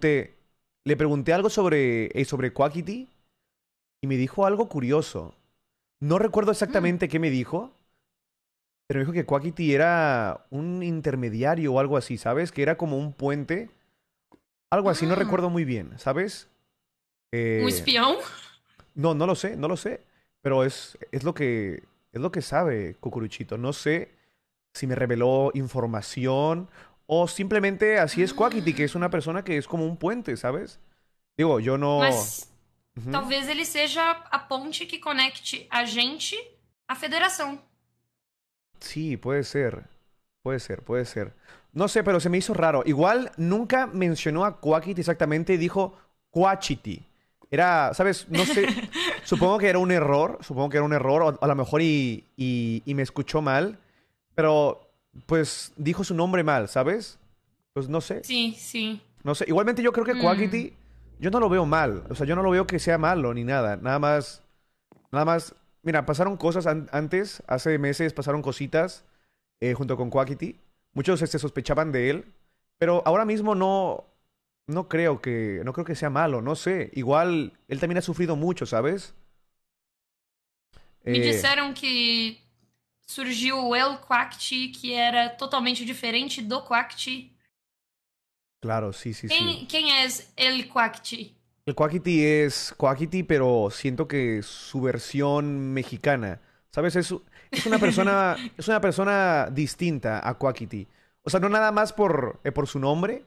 le pregunté algo sobre, eh, sobre Quackity y me dijo algo curioso. No recuerdo exactamente mm. qué me dijo, pero me dijo que Quackity era un intermediario o algo así, ¿sabes? Que era como un puente. Algo así, no ah. recuerdo muy bien, ¿sabes? Eh, ¿Un espión? No, no lo sé, no lo sé. Pero es, es, lo, que, es lo que sabe Cucuruchito. No sé si me reveló información o simplemente así es Quackity, que es una persona que es como un puente, ¿sabes? Digo, yo no. tal vez él sea a ponte que conecte a gente a federación. Sí, puede ser. Puede ser, puede ser. No sé, pero se me hizo raro. Igual nunca mencionó a Quackity exactamente, y dijo Quachity. Era, ¿sabes? No sé. supongo que era un error, supongo que era un error, a lo mejor y, y me escuchó mal. Pero pues dijo su nombre mal, ¿sabes? Pues no sé. Sí, sí. No sé. Igualmente yo creo que Quackity, mm. yo no lo veo mal. O sea, yo no lo veo que sea malo ni nada. Nada más, nada más. Mira, pasaron cosas antes, hace meses pasaron cositas eh, junto con Quackity. Muchos se este, sospechaban de él, pero ahora mismo no, no creo que, no creo que sea malo. No sé. Igual él también ha sufrido mucho, ¿sabes? Me eh, dijeron que surgió El Quackti, que era totalmente diferente do Quackti. Claro, sí, sí, sí. ¿Quién es El Quackti? El Quackti es Quackti, pero siento que su versión mexicana. ¿Sabes? Es, una persona es una persona distinta a Quackity. O sea, no nada más por, eh, por su nombre,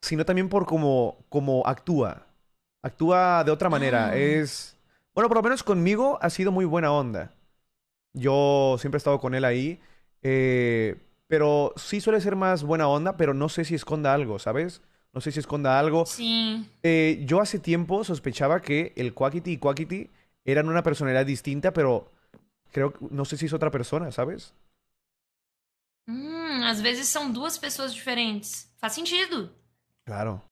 sino también por cómo, cómo actúa. Actúa de otra manera. Ah. Es. Bueno, por lo menos conmigo ha sido muy buena onda. Yo siempre he estado con él ahí. Eh, pero sí suele ser más buena onda, pero no sé si esconda algo, ¿sabes? No sé si esconda algo. Sí. Eh, yo hace tiempo sospechaba que el Quackity y Quackity eran una personalidad distinta, pero creo no sé si es otra persona, ¿sabes? Mmm, a veces son dos personas diferentes. Faz sentido. Claro.